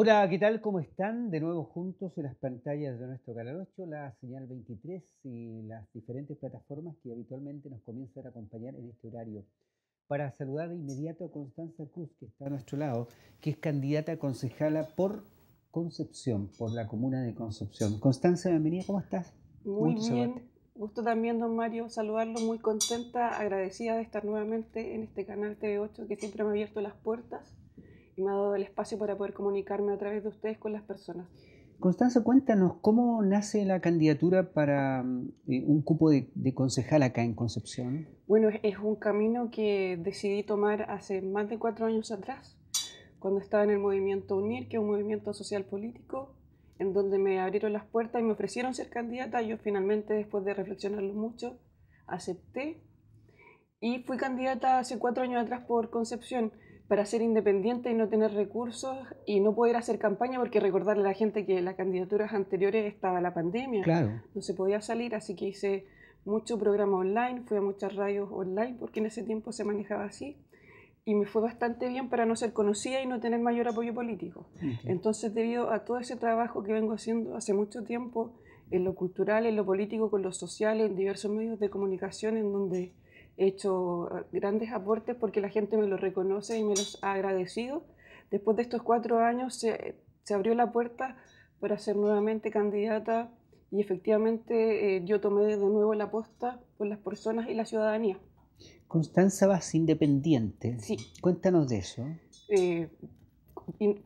Hola, ¿qué tal? ¿Cómo están? De nuevo juntos en las pantallas de nuestro canal 8, la señal 23 y las diferentes plataformas que habitualmente nos comienzan a acompañar en este horario. Para saludar de inmediato a Constanza Cruz, que está a nuestro lado, que es candidata concejala por Concepción, por la comuna de Concepción. Constanza, bienvenida, ¿cómo estás? Muy bien. Gusto también, don Mario, saludarlo, muy contenta, agradecida de estar nuevamente en este canal TV8 que siempre me ha abierto las puertas y me ha dado el espacio para poder comunicarme a través de ustedes con las personas. Constanza, cuéntanos, ¿cómo nace la candidatura para mm, eh, un cupo de, concejal acá en Concepción? Bueno, es, es un camino que decidí tomar hace más de cuatro años atrás, cuando estaba en el movimiento UNIR, que es un movimiento social político, en donde me abrieron las puertas y me ofrecieron ser candidata. Yo finalmente, después de reflexionarlo mucho, acepté y fui candidata hace cuatro años atrás por Concepción para ser independiente y no tener recursos y no poder hacer campaña porque recordarle a la gente que las candidaturas anteriores estaba la pandemia. No se podía salir, así que hice mucho programa online, fui a muchas radios online porque en ese tiempo se manejaba así y me fue bastante bien para no ser conocida y no tener mayor apoyo político. Entonces, debido a todo ese trabajo que vengo haciendo hace mucho tiempo en lo cultural, en lo político, con lo social, en diversos medios de comunicación en donde hecho ah, grandes aportes porque la gente me los reconoce y me los ha agradecido. Después de estos cuatro años se, abrió la puerta para ser nuevamente candidata y efectivamente eh, yo tomé de nuevo la posta por las personas y la ciudadanía. Constanza vas independiente. Sí. Cuéntanos de eso. Eh,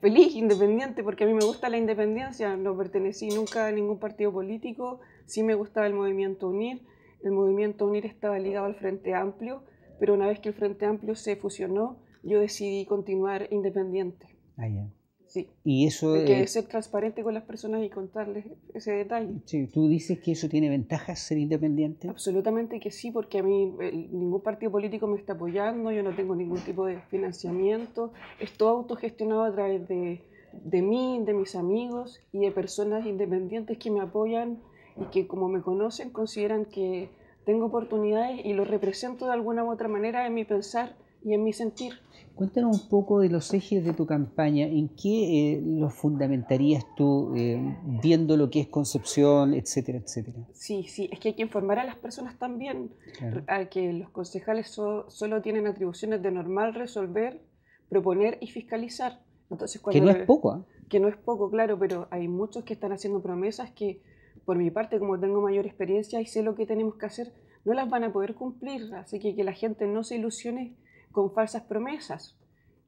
feliz, independiente, porque a mí me gusta la independencia. No pertenecí nunca a ningún partido político. Sí me gustaba el movimiento UNIR el movimiento Unir estaba ligado al Frente Amplio, pero una vez que el Frente Amplio se fusionó, yo decidí continuar independiente. Ah, ya. Sí. Y eso es... que ser transparente con las personas y contarles ese detalle. Sí, ¿Tú dices que eso tiene ventajas ser independiente? Absolutamente que sí, porque a mí ningún partido político me está apoyando, yo no tengo ningún tipo de financiamiento, es todo autogestionado a través de, de mí, de mis amigos y de personas independientes que me apoyan y que como me conocen consideran que tengo oportunidades y lo represento de alguna u otra manera en mi pensar y en mi sentir. Cuéntanos un poco de los ejes de tu campaña, ¿en qué eh, los fundamentarías tú eh, viendo lo que es Concepción, etcétera, etcétera? Sí, sí, es que hay que informar a las personas también, a que los concejales solo tienen atribuciones de normal resolver, proponer y fiscalizar. Entonces, que no es poco. ¿ah? Que no es poco, claro, pero hay muchos que están haciendo promesas que por mi parte, como tengo mayor experiencia y sé lo que tenemos que hacer, no las van a poder cumplir. Así que que la gente no se ilusione con falsas promesas.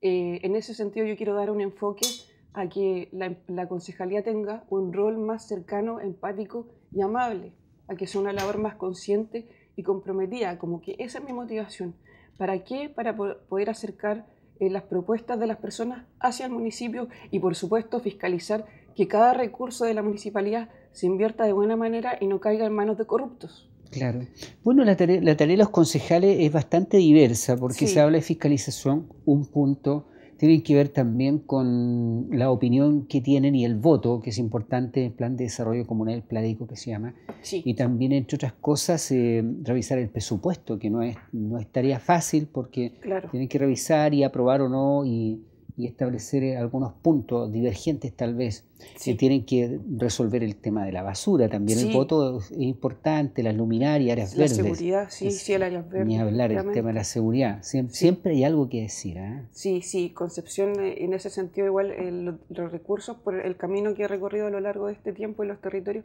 Eh, en ese sentido, yo quiero dar un enfoque a que la, concejalía tenga un rol más cercano, empático y amable, a que sea una labor más consciente y comprometida, como que esa es mi motivación. ¿Para qué? Para poder acercar eh, las propuestas de las personas hacia el municipio y, por supuesto, fiscalizar que cada recurso de la municipalidad se invierta de buena manera y no caiga en manos de corruptos. Claro. Bueno, la tarea, la tarea de los concejales es bastante diversa porque se habla de fiscalización, un punto, tienen que ver también con la opinión que tienen y el voto, que es importante en el plan de desarrollo comunal el pladico que se llama. Sí. Y también, entre otras cosas, eh, revisar el presupuesto, que no es, no es tarea fácil porque claro. tienen que revisar y aprobar o no y, y establecer eh, algunos puntos divergentes tal vez. Que tienen que resolver el tema de la basura también. El voto es importante, las luminarias, áreas verdes. La seguridad, sí, sí, el áreas verdes. Ni hablar del tema de la seguridad. Siempre, hay algo que decir. ¿ah? Sí, sí, Concepción, eh, en ese sentido igual eh, los recursos por el camino que ha recorrido a lo largo de este tiempo en los territorios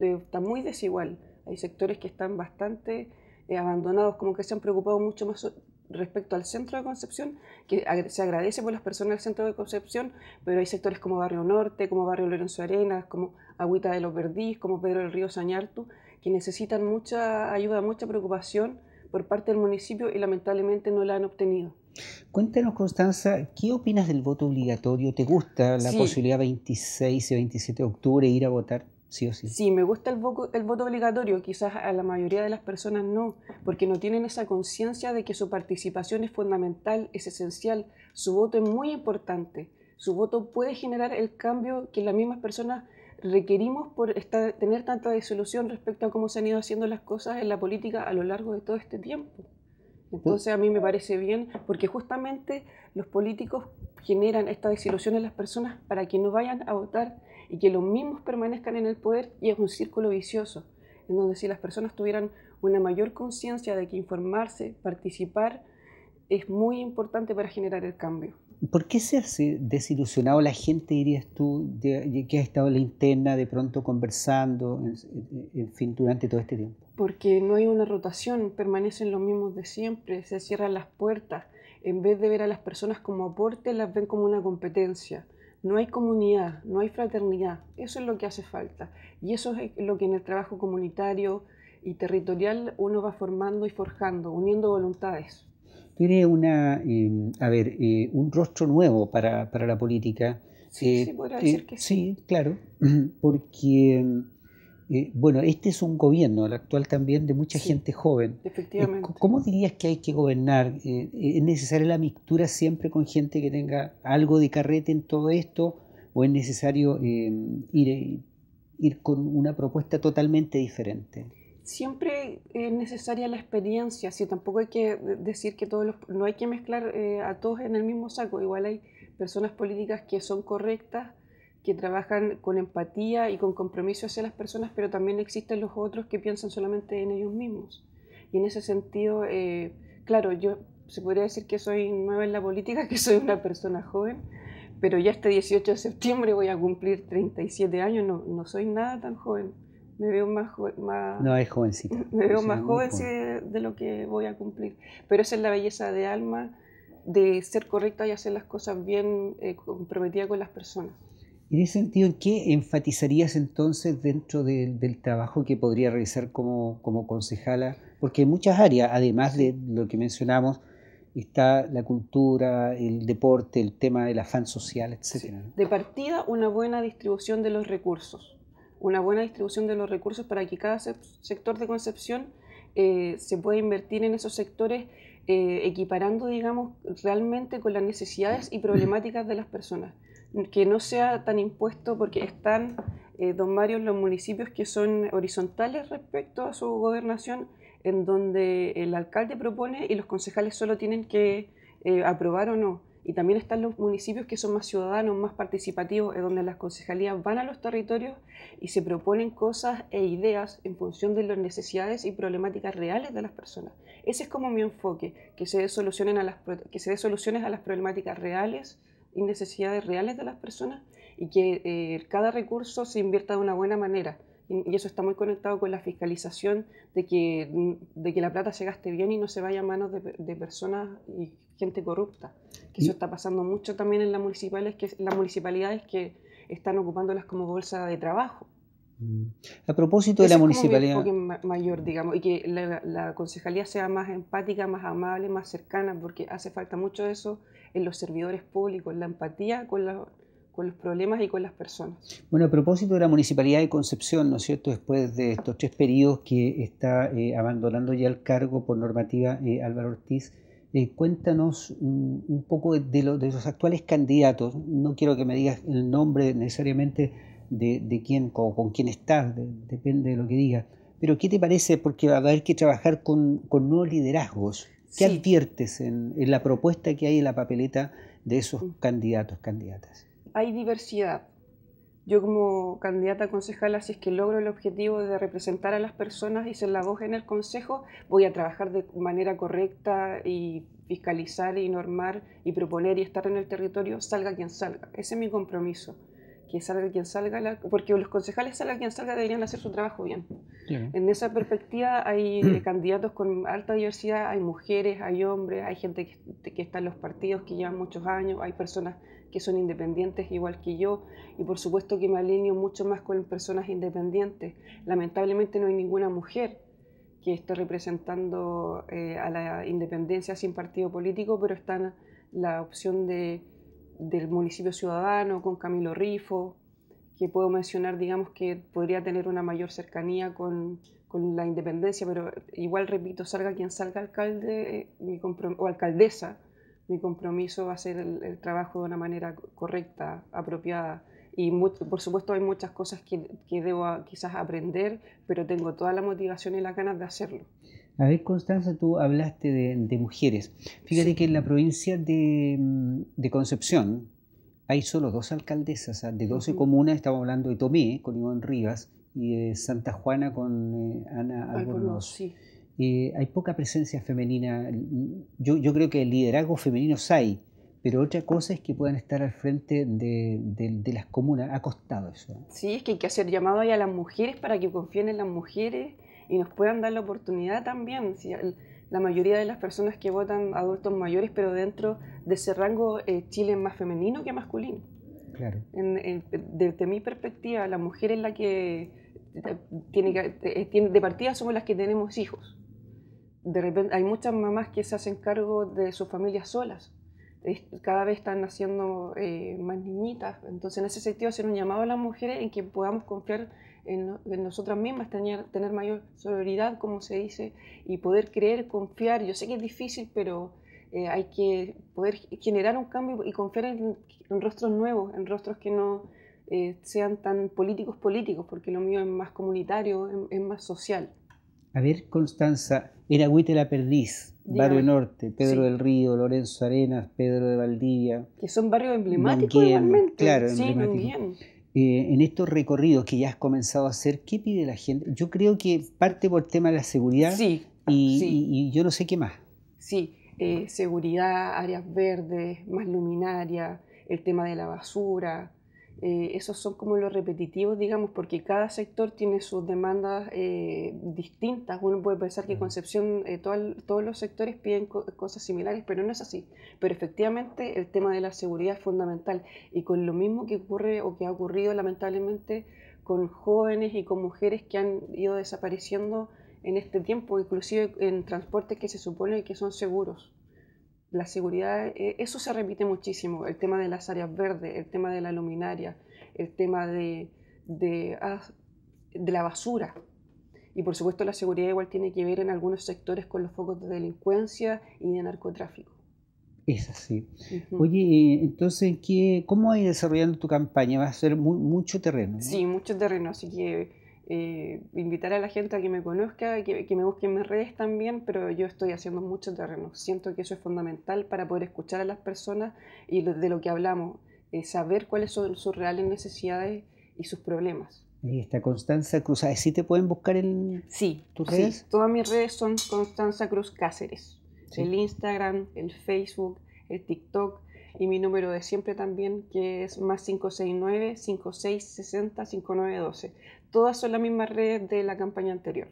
está muy desigual. Hay sectores que están bastante abandonados, como que se han preocupado mucho más respecto al centro de Concepción, que se agradece por las personas del centro de Concepción, pero hay sectores como Barrio Norte, como Barrio Lorenzo Arenas, como Agüita de los Verdís, como Pedro del Río Sañartu, que necesitan mucha ayuda, mucha preocupación por parte del municipio y lamentablemente no la han obtenido. Cuéntanos, Constanza, ¿qué opinas del voto obligatorio? ¿Te gusta la posibilidad 26 y 27 de octubre ir a votar? sí me gusta el, voto obligatorio, quizás a la mayoría de las personas no, porque no tienen esa conciencia de que su participación es fundamental, es esencial, su voto es muy importante, su voto puede generar el cambio que las mismas personas requerimos por tener tanta desilusión respecto a cómo se han ido haciendo las cosas en la política a lo largo de todo este tiempo. Entonces a mí me parece bien porque justamente los políticos generan esta desilusión en las personas para que no vayan a votar y que los mismos permanezcan en el poder y es un círculo vicioso, en donde si las personas tuvieran una mayor conciencia de que informarse, participar, es muy importante para generar el cambio. ¿Por qué se hace desilusionado la gente, dirías tú, que ha estado en la interna de pronto conversando, en, fin, durante todo este tiempo? Porque no hay una rotación, permanecen los mismos de siempre, se cierran las puertas. En vez de ver a las personas como aporte, las ven como una competencia no hay comunidad, no hay fraternidad. Eso es lo que hace falta. Y eso es lo que en el trabajo comunitario y territorial uno va formando y forjando, uniendo voluntades. Tiene una, em, ver, eh, un rostro nuevo para, la política. Sí, eh, sí, eh, decir que sí. Sí, claro, porque em, bueno, este es un gobierno, el actual también, de mucha gente joven. Eh, efectivamente. ¿Cómo dirías que hay que gobernar? Eh, eh, ¿Es necesaria la mixtura siempre con gente que tenga algo de carrete en todo esto? ¿O es necesario ir, con una propuesta totalmente diferente? Siempre es necesaria la experiencia, sí, tampoco hay que decir que todos los, no hay que mezclar a todos en el mismo saco, igual hay personas políticas que son correctas que trabajan con empatía y con compromiso hacia las personas, pero también existen los otros que piensan solamente en ellos mismos. Y en ese sentido, eh, claro, yo se podría decir que soy nueva en la política, que soy una persona joven, pero ya este 18 de septiembre voy a cumplir 37 años, no, no soy nada tan joven. Me veo más, joven, No, jovencita. Me veo más joven, de, lo que voy a cumplir. Pero esa es la belleza de alma, de ser correcta y hacer las cosas bien eh, comprometida con las personas. En ese sentido, ¿en qué enfatizarías entonces dentro del trabajo que podría realizar como, concejala? Porque hay muchas áreas, además de lo que mencionamos, está la cultura, el deporte, el tema del afán social, etc. De partida, una buena distribución de los recursos. Una buena distribución de los recursos para que cada sector de Concepción eh, se pueda invertir en esos sectores eh, equiparando, digamos, realmente con las necesidades y problemáticas de las personas que no sea tan impuesto porque están, eh, don Mario, los municipios que son horizontales respecto a su gobernación, en donde el alcalde propone y los concejales solo tienen que eh, aprobar o no. Y también están los municipios que son más ciudadanos, más participativos, en donde las concejalías van a los territorios y se proponen cosas e ideas en función de las necesidades y problemáticas reales de las personas. Ese es como mi enfoque, que se dé soluciones que se dé soluciones a las problemáticas reales y necesidades reales de las personas y que eh, cada recurso se invierta de una buena manera. Y, eso está muy conectado con la fiscalización de que, mm, de que la plata se gaste bien y no se vaya a manos de, personas y gente corrupta. Que eso está pasando mucho también en las que las municipalidades que están ocupándolas como bolsa de trabajo. A propósito de la municipalidad. mayor, digamos, y que la, concejalía sea más empática, más amable, más cercana, porque hace falta mucho eso en los servidores públicos, la empatía con, con los problemas y con las personas. Bueno, a propósito de la municipalidad de Concepción, ¿no es cierto? Después de estos tres periodos que está eh, abandonando ya el cargo por normativa eh, Álvaro Ortiz. Eh, cuéntanos un poco de, de los actuales candidatos. No quiero que me digas el nombre necesariamente de, quién o con quién estás, depende de lo que digas. Pero ¿qué te parece? Porque va a haber que trabajar con, nuevos liderazgos. ¿Qué adviertes en, la propuesta que hay en la papeleta de esos mm. candidatos, candidatas? Hay diversidad. Yo como candidata a concejala, si es que logro el objetivo de representar a las personas y ser la voz en el consejo, voy a trabajar de manera correcta y fiscalizar y normar y proponer y estar en el territorio, salga quien salga. Ese es mi compromiso que salga quien salga, porque los concejales salga quien salga deberían hacer su trabajo bien. En esa perspectiva hay eh, candidatos con alta diversidad, hay mujeres, hay hombres, hay gente este, que, está en los partidos que llevan muchos años, hay personas que son independientes igual que yo y por supuesto que me alineo mucho más con personas independientes. Lamentablemente no hay ninguna mujer que esté representando eh, a la independencia sin partido político, pero está la opción de del municipio ciudadano, con Camilo Rifo, que puedo mencionar, digamos, que podría tener una mayor cercanía con, la independencia, pero igual repito, salga quien salga alcalde o alcaldesa, mi compromiso va a ser el, trabajo de una manera correcta, apropiada. Y por supuesto hay muchas cosas que, debo quizás aprender, pero tengo toda la motivación y las ganas de hacerlo. A ver, Constanza, tú hablaste de, mujeres. Fíjate que en la provincia mm, de, Concepción hay solo dos alcaldesas, ¿ah? de 12 comunas, estamos hablando de Tomé con Iván Rivas y de Santa Juana con eh, Ana Albornoz. Eh, hay poca presencia femenina. Yo, creo que el liderazgo femenino hay, pero otra cosa es que puedan estar al frente de, las comunas, ha costado eso. Sí, es que hay que hacer llamado a las mujeres para que confíen en las mujeres, y nos puedan dar la oportunidad también. Si la mayoría de las personas que votan adultos mayores, pero dentro de ese rango eh, Chile es más femenino que masculino. Claro. desde mi perspectiva, la mujer es la que eh, tiene que, eh, de partida somos las que tenemos hijos. De repente hay muchas mamás que se hacen cargo de sus familias solas. Cada vez están naciendo más niñitas. Entonces, en ese sentido, hacer un llamado a las mujeres en que podamos confiar en, nosotras mismas, tener, tener mayor solidaridad, como se dice, y poder creer, confiar. Yo sé que es difícil, pero eh, hay que poder generar un cambio y confiar en, rostros nuevos, en rostros que no eh, sean tan políticos políticos, porque lo mío es más comunitario, es, más social. A ver, Constanza, era Huite la Perdiz, Barrio Norte, Pedro del Río, Lorenzo Arenas, Pedro de Valdivia. Que son barrios emblemáticos igualmente. Claro, sí, eh, en estos recorridos que ya has comenzado a hacer, ¿qué pide la gente? Yo creo que parte por el tema de la seguridad y, yo no sé qué más. Sí, eh, seguridad, áreas verdes, más luminaria, el tema de la basura, eh, esos son como los repetitivos, digamos, porque cada sector tiene sus demandas eh, distintas. Uno puede pensar que Concepción, eh, todos los sectores piden cosas similares, pero no es así. Pero efectivamente el tema de la seguridad es fundamental y con lo mismo que ocurre o que ha ocurrido lamentablemente con jóvenes y con mujeres que han ido desapareciendo en este tiempo, inclusive en transportes que se supone que son seguros la seguridad, eh, eso se repite muchísimo, el tema de las áreas verdes, el tema de la luminaria, el tema de, ah, de, la basura. Y por supuesto la seguridad igual tiene que ver en algunos sectores con los focos de delincuencia y de narcotráfico. Es así. Oye, eh, entonces, ¿qué, ¿cómo vas desarrollando tu campaña? Va a ser mucho terreno. Sí, mucho terreno, así que eh, invitar a la gente a que me conozca, que, me busquen mis redes también, pero yo estoy haciendo mucho terreno. Siento que eso es fundamental para poder escuchar a las personas y de lo que hablamos, eh, saber cuáles son sus reales necesidades y sus problemas. Y esta Constanza Cruz, ¿sí te pueden buscar en sí, tus sí. todas mis redes son Constanza Cruz Cáceres. El Instagram, el Facebook, el TikTok, y mi número de siempre también, que es más 569-5660-5912. Todas son las mismas redes de la campaña anterior.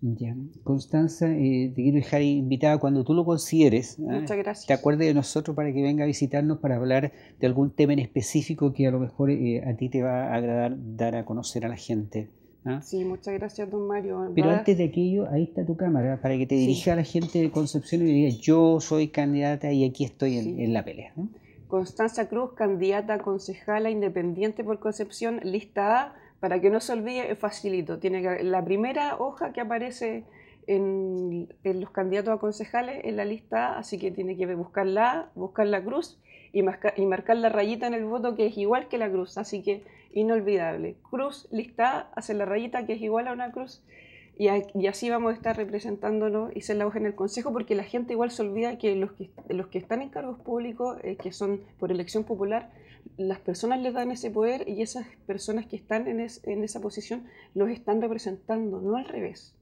Ya. Constanza, eh, te quiero dejar invitada cuando tú lo consideres. ¿ah? Muchas gracias. Te acuerdes de nosotros para que venga a visitarnos para hablar de algún tema en específico que a lo mejor eh, a ti te va a agradar dar a conocer a la gente. ¿ah? Sí, muchas gracias, don Mario. Pero antes de aquello, ahí está tu cámara, para que te dirija a la gente de Concepción y diga, yo soy candidata y aquí estoy en, la pelea. Constanza Cruz, candidata concejala independiente por Concepción, lista A, para que no se olvide, facilito. Tiene la primera hoja que aparece en, los candidatos a concejales en la lista A, así que tiene que buscar la A, buscar la cruz y, y marcar la rayita en el voto que es igual que la cruz, así que inolvidable. Cruz, lista A, hacer la rayita que es igual a una cruz y, así vamos a estar representándolo y ser la voz en el Consejo, porque la gente igual se olvida que los que, los que están en cargos públicos, eh, que son por elección popular, las personas les dan ese poder y esas personas que están en, esa posición los están representando, no al revés.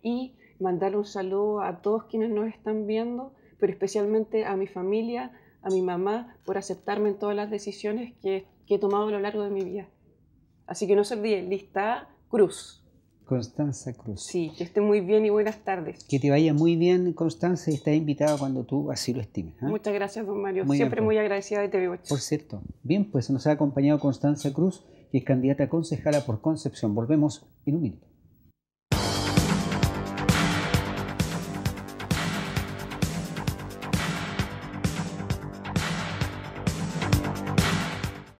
Y mandar un saludo a todos quienes nos están viendo, pero especialmente a mi familia, a mi mamá, por aceptarme en todas las decisiones que, que he tomado a lo largo de mi vida. Así que no se olviden, lista cruz. Constanza Cruz. Sí, que esté muy bien y buenas tardes. Que te vaya muy bien, Constanza, y estás invitada cuando tú así lo estimes. ¿ah? Muchas gracias, don Mario. Siempre pues. muy agradecida de TV8. Por cierto. Bien, pues nos ha acompañado Constanza Cruz, que es candidata a concejala por Concepción. Volvemos en un minuto.